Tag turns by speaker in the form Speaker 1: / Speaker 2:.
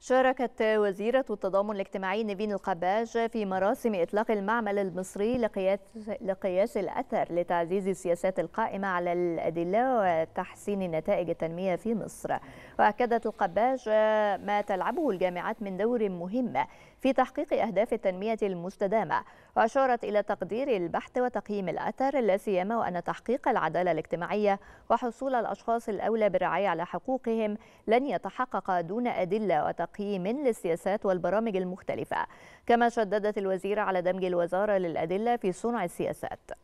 Speaker 1: شاركت وزيرة التضامن الاجتماعي نيفين القباج في مراسم إطلاق المعمل المصري لقياس, لقياس الأثر لتعزيز السياسات القائمة على الأدلة وتحسين نتائج التنمية في مصر وأكدت القباج ما تلعبه الجامعات من دور مهم في تحقيق أهداف التنمية المستدامة وأشارت إلى تقدير البحث وتقييم الأثر لا سيما وأن تحقيق العدالة الاجتماعية وحصول الأشخاص الأولى بالرعاية على حقوقهم لن يتحقق دون أدلة وتقييم للسياسات والبرامج المختلفة كما شددت الوزيرة على دمج الوزارة للأدلة في صنع السياسات